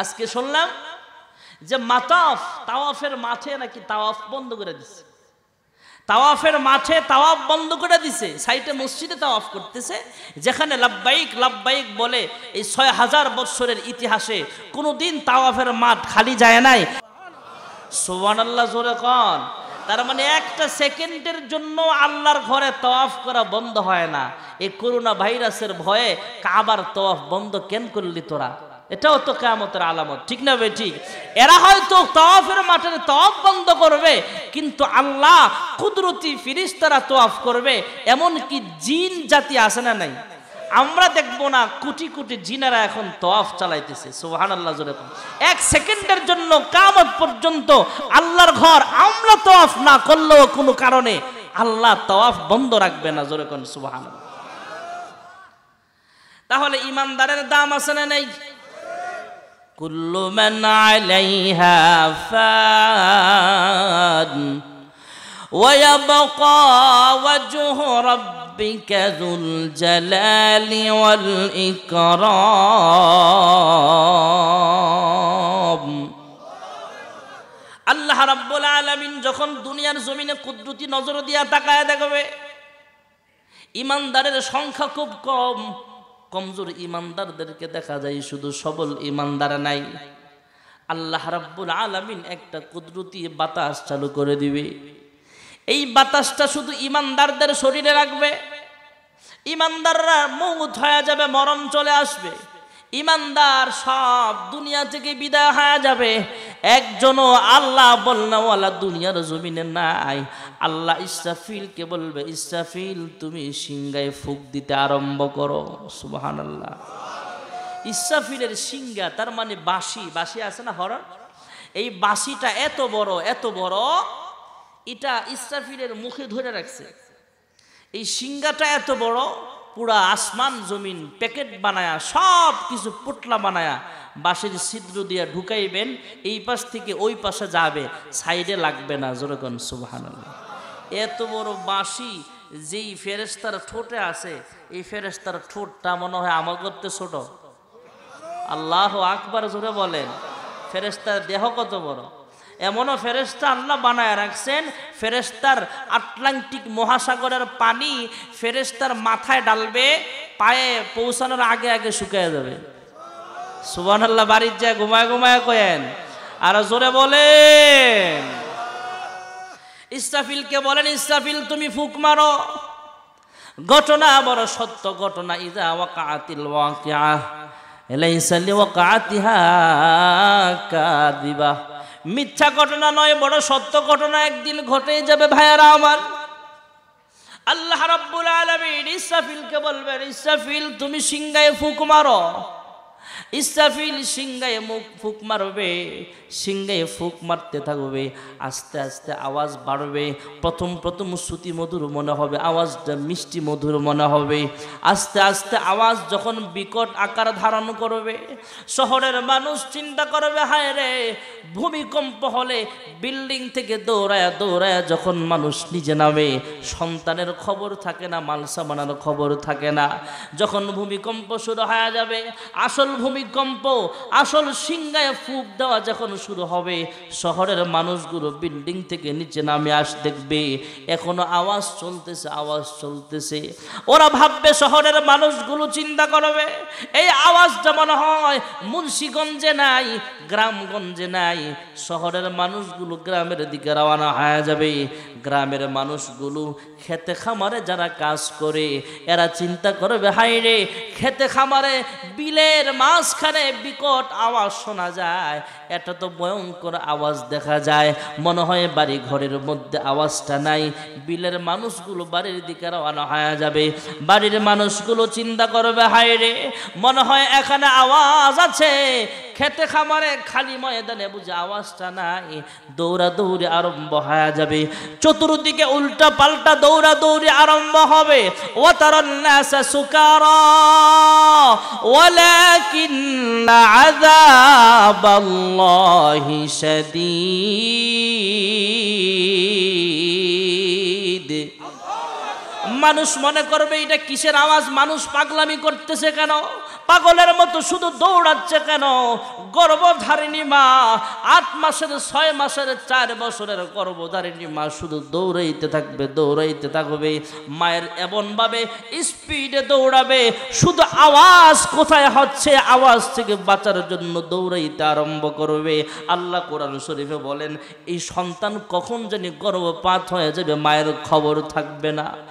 আজকে শুনলাম যে মাতাফ তাওয়াফের মাঠে নাকি তাওয়াফ বন্ধ করে দিছে তাওয়াফের মাঠে তাওয়াফ বন্ধ করে দিছে সাইটে মসজিদে তাওয়াফ করতেছে যেখানে লাব্বাইক লাব্বাইক বলে এই ছয় হাজার বৎসরের ইতিহাসে কোনোদিন তাওয়াফের মাঠ খালি যায় নাই সোহান জোরে কন তার মানে একটা সেকেন্ডের জন্য আল্লাহর ঘরে তওয়াফ করা বন্ধ হয় না এই করোনা ভাইরাসের ভয়ে কাবার তওয়াফ বন্ধ কেন করলি তোরা এটাও তো কেমতের আলামত ঠিক না ভাই ঠিক এরা হয়তো তফের মাঠে তফ বন্ধ করবে কিন্তু আল্লাহ কুদরতি ফিরিস্তারা তফ করবে এমন কি জিন জাতি আছে না নাই আমরা দেখবো না কোটি কোটি জিনারা এখন তফ চালাইতেছে সুহান আল্লাহ এক সেকেন্ডের জন্য কামত পর্যন্ত আল্লাহর ঘর আমরা তফ না করলেও কোনো কারণে আল্লাহ তফ বন্ধ রাখবে না কন সুহান তাহলে ইমানদারের দাম আছে না নেই كل من عليها فان ويبقى وجه ربك ذو الجلال والإكرام আল্লাহ রাব্বুল আলামিন যখন দুনিয়ার জমিনে কুদরতি নজর দিয়া তাকায় দেখবে ইমানদারের সংখ্যা খুব কম কমজোর ইমানদারদেরকে দেখা যায় শুধু সবল ইমানদার নাই আল্লাহ রাব্বুল আলামিন একটা কুদরতি বাতাস চালু করে দিবে এই বাতাসটা শুধু ইমানদারদের শরীরে রাখবে ইমানদাররা মৌত হয়ে যাবে মরণ চলে আসবে ইমানদার সব দুনিয়া থেকে বিদায় হয়ে যাবে একজনও আল্লাহ বলনাওয়ালা দুনিয়ার জমিনে নাই আল্লাহ ইসাফিলকে বলবে ইসাফিল তুমি সিংগায় ফুক দিতে আরম্ভ করো সুবাহান আল্লাহ ইসাফিলের সিংগা তার মানে বাঁশি বাঁশি আছে না হরণ এই বাঁশিটা এত বড় এত বড় এটা ইসরাফিলের মুখে ধরে রাখছে এই সিংগাটা এত বড় পুরা আসমান জমিন প্যাকেট বানায়া সব কিছু পুটলা বানায়া বাঁশের ছিদ্র দিয়া ঢুকাইবেন এই পাশ থেকে ওই পাশে যাবে সাইডে লাগবে না যেরকম সুবাহান এত বড় বাঁশি যেই ফেরেস্তার ঠোঁটে আছে এই ফেরেস্তার ঠোঁটটা মনে হয় আমার করতে ছোট আল্লাহ আকবার জোরে বলেন ফেরেস্তার দেহ কত বড় এমনও ফেরেস্তা আল্লাহ বানায় রাখছেন ফেরেস্তার আটলান্টিক মহাসাগরের পানি ফেরেস্তার মাথায় ডালবে পায়ে পৌঁছানোর আগে আগে শুকিয়ে যাবে সুবান আল্লাহ বাড়ির যায় ঘুমায় ঘুমায় কেন আর জোরে বলে ইস্তাফিলকে বলেন ইস্তাফিল তুমি ফুক মারো ঘটনা বড় সত্য ঘটনা ইজা ওয়াকাতিল ওয়াকিয়া মিথ্যা ঘটনা নয় বড় সত্য ঘটনা একদিন ঘটে যাবে ভাইয়ারা আমার আল্লাহ রাব্বুল আলামিন ইসরাফিলকে বলবেন ইসাফিল তুমি সিংহায় ফুক মারো ইসরাফিল সিংহায় মুখ ফুক মারবে সিংহায় ফুক মারতে থাকবে আস্তে আস্তে আওয়াজ বাড়বে প্রথম প্রথম শ্রুতি মধুর মনে হবে আওয়াজটা মিষ্টি মধুর মনে হবে আস্তে আস্তে আওয়াজ যখন বিকট আকার ধারণ করবে শহরের মানুষ চিন্তা করবে হায় রে ভূমিকম্প হলে বিল্ডিং থেকে দৌড়ায় দৌড়ায় যখন মানুষ নিজে নামে সন্তানের খবর থাকে না মাল সামানার খবর থাকে না যখন ভূমিকম্প শুরু হয়ে যাবে আসল ভূমি ভূমিকম্প আসল সিংহায় ফুক দেওয়া যখন শুরু হবে শহরের মানুষগুলো বিল্ডিং থেকে নিচে নামে আস দেখবে এখনো আওয়াজ চলতেছে আওয়াজ চলতেছে ওরা ভাববে শহরের মানুষগুলো চিন্তা করবে এই আওয়াজ যেমন হয় মুন্সীগঞ্জে নাই গ্রামগঞ্জে নাই শহরের মানুষগুলো গ্রামের দিকে রওনা হয়ে যাবে গ্রামের মানুষগুলো খেতে খামারে যারা কাজ করে এরা চিন্তা করবে হাইরে খেতে খামারে বিলের মাছ মাঝখানে বিকট আওয়াজ শোনা যায় এটা তো ভয়ঙ্কর আওয়াজ দেখা যায় মনে হয় বাড়ি ঘরের মধ্যে আওয়াজটা নাই বিলের মানুষগুলো বাড়ির দিকে রওনা হয়ে যাবে বাড়ির মানুষগুলো চিন্তা করবে হায় রে মনে হয় এখানে আওয়াজ আছে খেতে খামারে খালি ময়দানে বুঝে আওয়াজটা নাই দৌড়া দৌড়ে আরম্ভ হয়ে যাবে চতুর্দিকে উল্টা পাল্টা দৌড়া দৌড়ে আরম্ভ হবে ও তার মানুষ মনে করবে এটা কিসের আওয়াজ মানুষ পাগলামি করতেছে কেন পাগলের মতো শুধু দৌড়াচ্ছে কেন গর্ভধারিণী মা আট মাসের ছয় মাসের চার বছরের গর্ভধারিণী মা শুধু দৌড়াইতে থাকবে দৌড়াইতে থাকবে মায়ের এমনভাবে স্পিডে দৌড়াবে শুধু আওয়াজ কোথায় হচ্ছে আওয়াজ থেকে বাঁচার জন্য দৌড়াইতে আরম্ভ করবে আল্লাহ কোরআন শরীফে বলেন এই সন্তান কখন জানি গর্ভপাত হয়ে যাবে মায়ের খবর থাকবে না